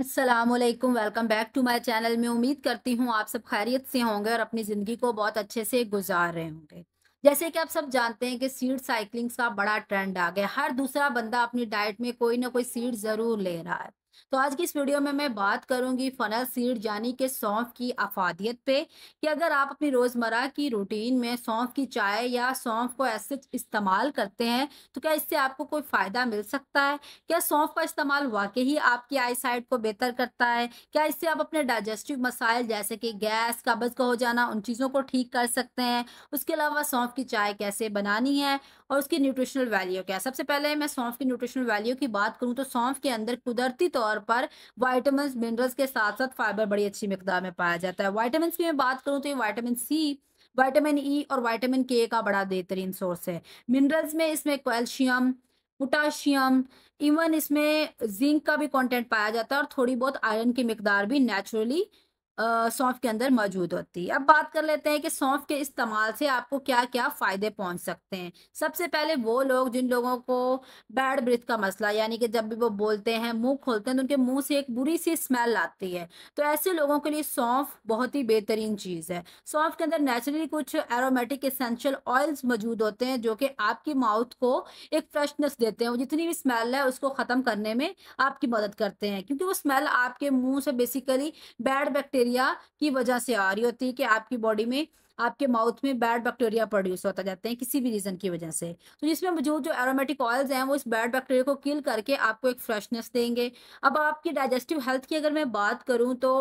Aslam welcome back to my channel में उम्मीद करती हूँ आप सब खैरियत से होंगे और अपनी ज़िंदगी को बहुत अच्छे से गुजार रहे होंगे जैसे कि आप सब जानते हैं कि सीड साइकिलिंग्स का बड़ा ट्रेंड आ गया हर दूसरा बंदा अपनी डाइट में कोई ना कोई सीड ज़रूर ले रहा है तो आज की इस वीडियो में मैं बात करूंगी फनल सीड यानी कि सौंफ की अफादियत पे कि अगर आप अपनी रोज़मर्रा की रूटीन में सौंफ की चाय या सौंफ को ऐसे इस्तेमाल करते हैं तो क्या इससे आपको कोई फ़ायदा मिल सकता है क्या सौंफ का इस्तेमाल वाकई ही आपकी आई साइड को बेहतर करता है क्या इससे आप अपने डाइजेस्टिव मसाइल जैसे कि गैस कब्ज़ का हो जाना उन चीज़ों को ठीक कर सकते हैं उसके अलावा सौंफ की चाय कैसे बनानी है और उसकी न्यूट्रिशनल वैल्यू क्या है सबसे पहले मैं सौंफ की न्यूट्रिशनल वैल्यू की बात करूँ तो सौंफ के अंदर कुदरती तौर तौर पर वाइटामिन मिनरल्स के साथ साथ फाइबर बड़ी अच्छी मकदार में पाया जाता है वाइटामिन की मैं बात करूँ तो ये वाइटामिन सी वाइटामिन ई और वाइटामिन के का बड़ा बेहतरीन सोर्स है मिनरल्स में इसमें कैल्शियम पोटाशियम इवन इसमें जिंक का भी कंटेंट पाया जाता है और थोड़ी बहुत आयरन की मकदार भी नेचुरली सौंफ के अंदर मौजूद होती है अब बात कर लेते हैं कि सौंफ के इस्तेमाल से आपको क्या क्या फ़ायदे पहुंच सकते हैं सबसे पहले वो लोग जिन लोगों को बैड ब्रिथ का मसला यानी कि जब भी वो बोलते हैं मुंह खोलते हैं तो उनके मुंह से एक बुरी सी स्मेल आती है तो ऐसे लोगों के लिए सौंफ बहुत ही बेहतरीन चीज़ है सौंफ के अंदर नेचुरली कुछ एरोमेटिक इसेंशियल ऑयल्स मौजूद होते हैं जो कि आपकी माउथ को एक फ्रेशनेस देते हैं जितनी भी स्मेल है उसको ख़त्म करने में आपकी मदद करते हैं क्योंकि वो स्मेल आपके मुँह से बेसिकली बैड बैक्टीरिया बैक्टीरिया की वजह से आ रही होती है कि आपकी बॉडी में आपके माउथ में बैड बैक्टीरिया प्रोड्यूस होता जाते हैं किसी भी रीज़न की वजह से तो जिसमें मौजूद जो एरोमेटिक ऑयल्स हैं वो इस बैड बैक्टीरिया को किल करके आपको एक फ्रेशनेस देंगे अब आपकी डाइजेस्टिव हेल्थ की अगर मैं बात करूँ तो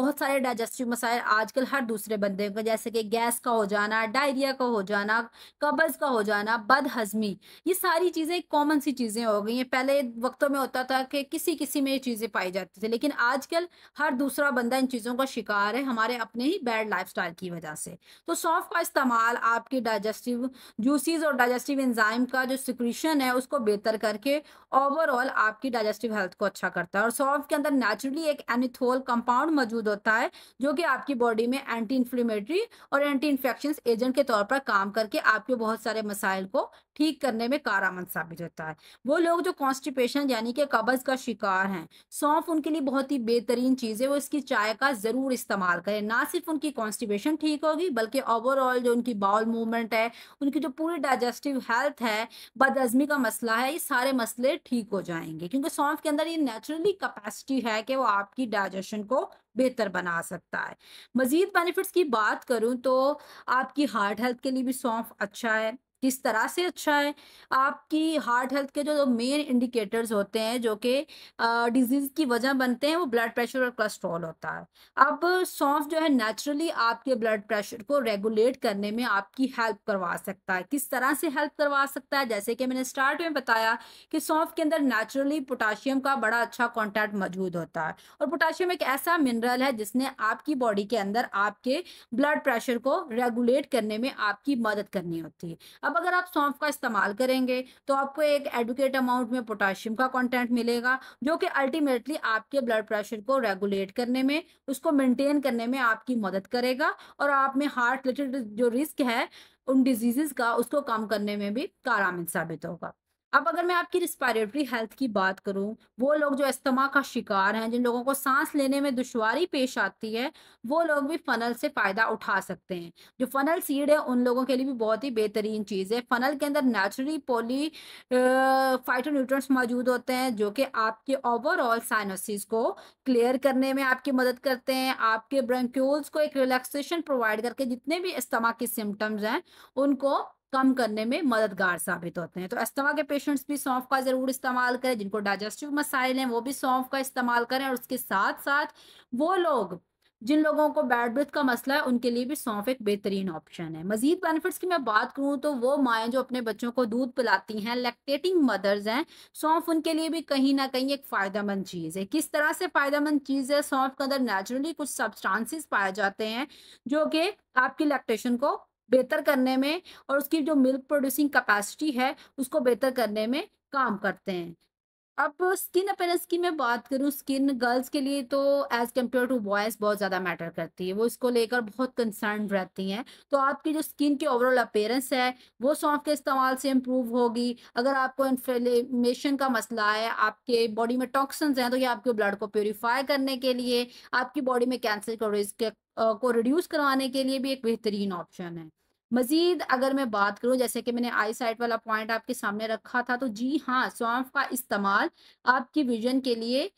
बहुत सारे डाइजेस्टिव मसाइल आजकल हर दूसरे बंदे को जैसे कि गैस का हो जाना डायरिया का हो जाना कब्ज़ का हो जाना बदहजमी ये सारी चीज़ें कॉमन सी चीज़ें हो गई हैं पहले वक्तों में होता था कि किसी किसी में ये चीज़ें पाई जाती थी लेकिन आजकल हर दूसरा बंदा इन चीज़ों का शिकार है हमारे अपने ही बैड लाइफ की वजह से तो सौंफ का इस्तेमाल आपके डाइजेस्टिव जूसीज और डाइजेस्टिव एंजाइम का जो सिक्रीशन है उसको बेहतर करके ओवरऑल आपकी डाइजेस्टिव हेल्थ को अच्छा करता है और सौंफ के अंदर नेचुरली एक एनिथोल कंपाउंड मौजूद होता है जो कि आपकी बॉडी में एंटी इन्फ्लेमेटरी और एंटी इन्फेक्शन एजेंट के तौर पर काम करके आपके बहुत सारे मसाइल को ठीक करने में कारामंद साबित होता है वो लोग जो कॉन्स्टिपेशन यानी कि कब्ज का शिकार हैं सौंफ उनके लिए बहुत ही बेहतरीन चीज़ है वो इसकी चाय का ज़रूर इस्तेमाल करें ना सिर्फ उनकी कॉन्स्टिपेशन ठीक होगी बल्कि ओवरऑल जो उनकी बाउल मूवमेंट है उनकी जो पूरी डाइजेस्टिव हेल्थ है बदअजमी का मसला है ये सारे मसले ठीक हो जाएंगे क्योंकि सौंफ के अंदर ये नेचुरली कैपेसिटी है कि वो आपकी डाइजेशन को बेहतर बना सकता है मज़ीद बेनिफिट्स की बात करूँ तो आपकी हार्ट हेल्थ के लिए भी सौंफ अच्छा है किस तरह से अच्छा है आपकी हार्ट हेल्थ के जो, मेन इंडिकेटर्स होते हैं जो कि डिजीज़ की वजह बनते हैं वो ब्लड प्रेशर और कोलेस्ट्रॉल होता है अब सौंफ जो है नेचुरली आपके ब्लड प्रेशर को रेगुलेट करने में आपकी हेल्प करवा सकता है किस तरह से हेल्प करवा सकता है जैसे कि मैंने स्टार्ट में बताया कि सौंफ के अंदर नेचुरली पोटाशियम का बड़ा अच्छा कॉन्टैक्ट मौजूद होता है और पोटाशियम एक ऐसा मिनरल है जिसने आपकी बॉडी के अंदर आपके ब्लड प्रेशर को रेगुलेट करने में आपकी मदद करनी होती है अब अब अगर आप सौंफ का इस्तेमाल करेंगे तो आपको एक एडुकेट अमाउंट में पोटाशियम का कंटेंट मिलेगा जो कि अल्टीमेटली आपके ब्लड प्रेशर को रेगुलेट करने में उसको मेंटेन करने में आपकी मदद करेगा और आप में हार्ट रिलेटेड जो रिस्क है उन डिजीजेस का उसको कम करने में भी कारामद साबित होगा अब अगर मैं आपकी रिस्पायरेटरी हेल्थ की बात करूं वो लोग जो अस्थमा का शिकार हैं जिन लोगों को सांस लेने में दुश्वारी पेश आती है वो लोग भी फनल से फ़ायदा उठा सकते हैं जो फनल सीड है उन लोगों के लिए भी बहुत ही बेहतरीन चीज़ है फनल के अंदर नेचुरली पोली फाइटोन्यूट्रंट्स मौजूद होते हैं जो कि आपके ओवरऑल साइनोसिस को क्लियर करने में आपकी मदद करते हैं आपके ब्रंक्यूल्स को एक रिलैक्सेशन प्रोवाइड करके जितने भी अस्थमा के सिम्टम्स हैं उनको कम करने में मददगार साबित होते हैं तो अस्थमा के पेशेंट्स भी सौंफ का ज़रूर इस्तेमाल करें जिनको डाइजेस्टिव मसाइल हैं वो भी सौंफ का इस्तेमाल करें और उसके साथ साथ वो लोग जिन लोगों को बैड ब्रेथ का मसला है उनके लिए भी सौंफ एक बेहतरीन ऑप्शन है मजीद बेनिफिट्स की मैं बात करूँ तो वो माएँ जो अपने बच्चों को दूध पिलाती हैं लैक्टेटिंग मदर्स हैं सौंफ उनके लिए भी कहीं ना कहीं एक फ़ायदेमंद चीज़ है किस तरह से फ़ायदेमंद चीज़ है सौंफ के अंदर नेचुरली कुछ सब्सटांसिस पाए जाते हैं जो कि आपकी लैक्टेशन को बेहतर करने में और उसकी जो मिल्क प्रोड्यूसिंग कैपेसिटी है उसको बेहतर करने में काम करते हैं अब स्किन अपेयरेंस की मैं बात करूँ स्किन गर्ल्स के लिए तो एज़ कम्पेयर टू बॉयज़ बहुत ज़्यादा मैटर करती है वो इसको लेकर बहुत कंसर्न रहती हैं तो आपकी जो स्किन की ओवरऑल अपेयरेंस है वो सौंफ के इस्तेमाल से इम्प्रूव होगी अगर आपको इन्फ्लेमेशन का मसला है आपके बॉडी में टॉक्सन्स हैं तो ये आपके ब्लड को प्योरीफाई करने के लिए आपकी बॉडी में कैंसर को रिस्क को रिड्यूस करवाने के लिए भी एक बेहतरीन ऑप्शन है मजीद अगर मैं बात करूं जैसे कि मैंने आई साइट वाला पॉइंट आपके सामने रखा था तो जी हाँ सौंफ का इस्तेमाल आपकी विजन के लिए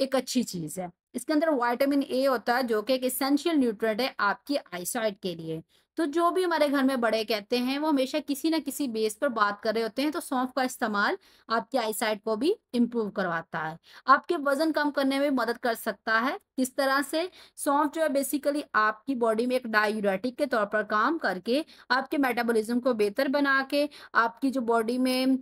एक अच्छी चीज़ है इसके अंदर वाइटामिन ए होता है जो कि एक इसेंशियल न्यूट्रेंट है आपकी आईसाइट के लिए तो जो भी हमारे घर में बड़े कहते हैं वो हमेशा किसी ना किसी बेस पर बात कर रहे होते हैं तो सौंफ का इस्तेमाल आपकी आईसाइट को भी इम्प्रूव करवाता है आपके वजन कम करने में मदद कर सकता है किस तरह से सौंफ जो है बेसिकली आपकी बॉडी में एक डायूरेटिक के तौर पर काम करके आपके मेटाबॉलिज्म को बेहतर बना के आपकी जो बॉडी में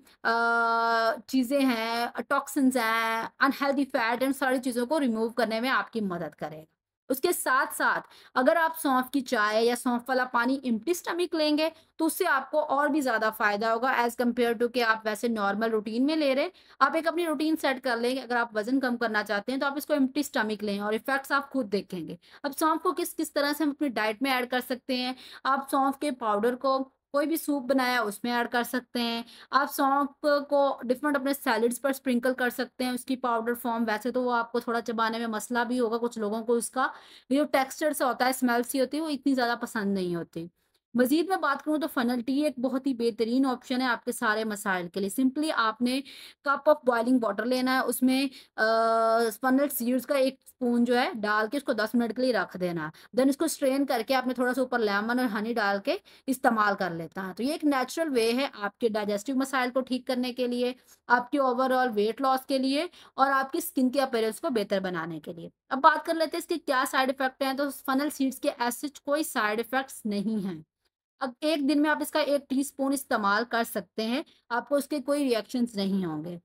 चीज़ें हैं टॉक्सिन्स हैं अनहेल्दी फैट एंड सारी चीज़ों को रिमूव करने में आपकी मदद करेगा उसके साथ साथ अगर आप सौंफ की चाय या सौंफ वाला पानी इम्टी स्टमिक लेंगे तो उससे आपको और भी ज़्यादा फायदा होगा एज कम्पेयर टू कि आप वैसे नॉर्मल रूटीन में ले रहे हैं आप एक अपनी रूटीन सेट कर लेंगे अगर आप वजन कम करना चाहते हैं तो आप इसको इम्टी स्टमिक लें और इफेक्ट्स आप खुद देखेंगे अब सौंफ को किस किस तरह से हम अपनी डाइट में ऐड कर सकते हैं आप सौंफ के पाउडर को कोई भी सूप बनाया उसमें ऐड कर सकते हैं आप सौंफ को डिफरेंट अपने सैलड्स पर स्प्रिंकल कर सकते हैं उसकी पाउडर फॉर्म वैसे तो वो आपको थोड़ा चबाने में मसला भी होगा कुछ लोगों को उसका जो टेक्सचर सा होता है स्मेल सी होती है वो इतनी ज़्यादा पसंद नहीं होती मजीद मैं बात करूँ तो फनल टी एक बहुत ही बेहतरीन ऑप्शन है आपके सारे मसाइल के लिए सिंपली आपने कप ऑफ बॉइलिंग वाटर लेना है उसमें फनल सीड्स का एक स्पून जो है डाल के उसको दस मिनट के लिए रख देना है देन इसको स्ट्रेन करके आपने थोड़ा सा ऊपर लेमन और हनी डाल के इस्तेमाल कर लेता है तो ये एक नेचुरल वे है आपके डाइजेस्टिव मसाइल को ठीक करने के लिए आपके ओवरऑल वेट लॉस के लिए और आपकी स्किन के अपेयरेंस को बेहतर बनाने के लिए अब बात कर लेते हैं इसके क्या साइड इफेक्ट हैं तो फनल सीड्स के ऐसे कोई साइड इफेक्ट्स नहीं है अब एक दिन में आप इसका एक टीस्पून इस्तेमाल कर सकते हैं आपको उसके कोई रिएक्शंस नहीं होंगे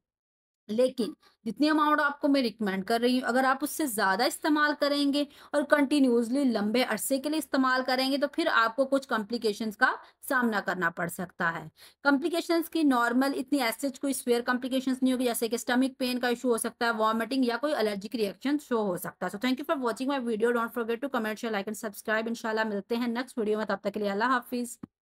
लेकिन जितनी अमाउंट आपको मैं रिकमेंड कर रही हूँ अगर आप उससे ज़्यादा इस्तेमाल करेंगे और कंटिन्यूसली लंबे अरसे के लिए इस्तेमाल करेंगे तो फिर आपको कुछ कॉम्प्लिकेशंस का सामना करना पड़ सकता है कॉम्प्लिकेशंस की नॉर्मल इतनी ऐसे कोई स्वेयर कॉम्प्लिकेशंस नहीं होगी जैसे कि स्टमिक पेन का इशू हो सकता है वॉमिटिंग या कोई अलर्जिक रिएक्शन शो हो सकता है so thank you for watching my video don't forget to comment share like and subscribe इनशाला मिलते हैं नेक्स्ट वीडियो में तब तक के लिए अल्लाह हाफिज़